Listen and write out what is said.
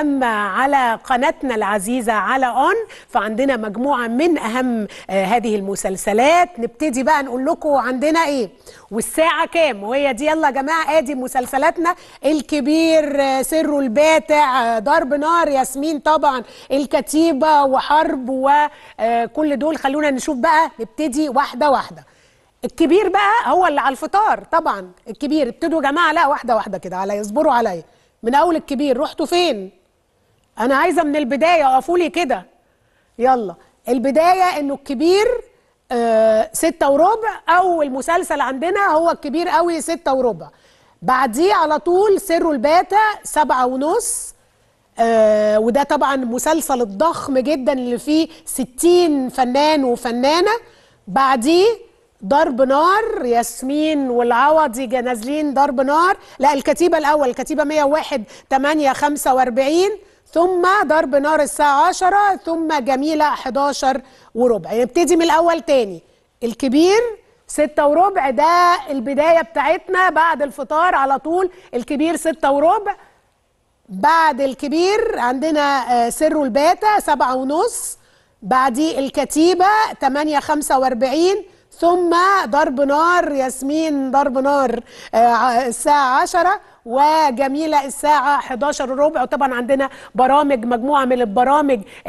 أما على قناتنا العزيزة على أون فعندنا مجموعة من أهم آه، هذه المسلسلات نبتدي بقى نقول لكم عندنا إيه والساعة كام وهي دي يلا يا جماعة آدي مسلسلاتنا الكبير آه، سر الباتع آه، ضرب نار ياسمين طبعا الكتيبة وحرب وكل دول خلونا نشوف بقى نبتدي واحدة واحدة الكبير بقى هو اللي على الفطار طبعا الكبير ابتدوا يا جماعه لا واحده واحده كده على يصبروا عليا من اول الكبير رحتوا فين انا عايزه من البدايه اقفوا لي كده يلا البدايه انه الكبير آه ستة وربع او المسلسل عندنا هو الكبير قوي ستة وربع بعديه على طول سر الباتا سبعة ونص آه وده طبعا مسلسل الضخم جدا اللي فيه ستين فنان وفنانة بعديه ضرب نار ياسمين والعوضي نازلين ضرب نار لا الكتيبة الأول الكتيبة 101 8 45 ثم ضرب نار الساعة عشرة ثم جميلة حداشر وربع نبتدي يعني من الأول تاني الكبير ستة وربع ده البداية بتاعتنا بعد الفطار على طول الكبير ستة وربع بعد الكبير عندنا آه، سر الباتة سبعة ونص بعدي الكتيبة تمانية خمسة واربعين ثم ضرب نار ياسمين ضرب نار آه، الساعة عشرة وجميلة الساعة 11 وربع وطبعا عندنا برامج مجموعة من البرامج آه،